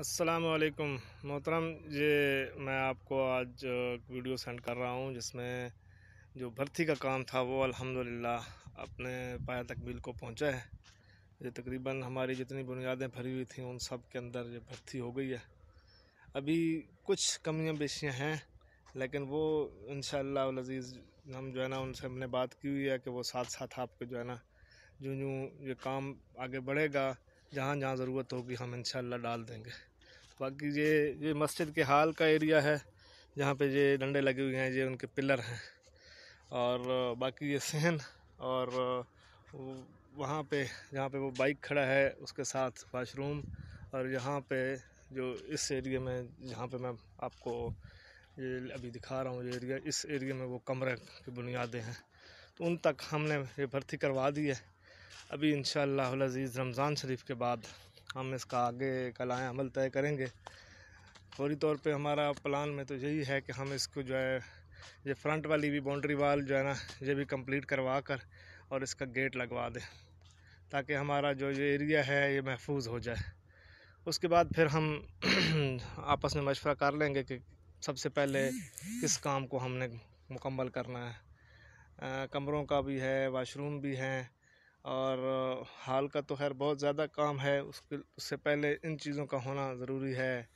असलकम मोहतरम ये मैं आपको आज वीडियो सेंड कर रहा हूँ जिसमें जो भर्ती का काम था वो अल्हम्दुलिल्लाह अपने पाया तकबील को पहुँचा है ये तकरीबन हमारी जितनी बुनियादें भरी हुई थी उन सब के अंदर ये भर्ती हो गई है अभी कुछ कमियां बेशियाँ हैं लेकिन वो इन शजीज़ हम जो है ना उनसे हमने बात की हुई है कि वो साथ साथ आपके जो है ना जो जो ये काम आगे बढ़ेगा जहाँ जहाँ ज़रूरत होगी हम इन डाल देंगे बाकी ये ये मस्जिद के हाल का एरिया है जहाँ पे ये डंडे लगे हुए हैं ये उनके पिलर हैं और बाकी ये सहन और वहाँ पे जहाँ पे वो बाइक खड़ा है उसके साथ वाशरूम और यहाँ पे जो इस एरिया में जहाँ पे मैं आपको ये अभी दिखा रहा हूँ ये एरिया इस एरिया में वो कमरे की बुनियादें हैं तो उन तक हमने ये भर्ती करवा दी है अभी इन शजीज़ रमज़ान शरीफ के बाद हम इसका आगे आए अमल तय करेंगे फौरी तौर पे हमारा प्लान में तो यही है कि हम इसको जो है ये फ्रंट वाली भी बाउंड्री वाल जो है ना ये भी कंप्लीट करवा कर और इसका गेट लगवा दें ताकि हमारा जो ये एरिया है ये महफूज हो जाए उसके बाद फिर हम आपस में मशवरा कर लेंगे कि सबसे पहले किस काम को हमने मुकम्मल करना है आ, कमरों का भी है वाशरूम भी हैं और हाल का तो खैर बहुत ज़्यादा काम है उसके उससे पहले इन चीज़ों का होना ज़रूरी है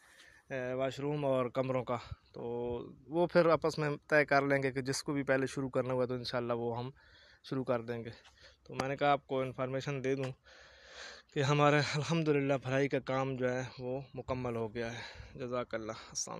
वाशरूम और कमरों का तो वो फिर आपस में तय कर लेंगे कि जिसको भी पहले शुरू करना हुआ तो इन वो हम शुरू कर देंगे तो मैंने कहा आपको इन्फॉर्मेशन दे दूँ कि हमारे अलहमदिल्ला भलाई का काम जो है वो मुकम्मल हो गया है जजाकल्ला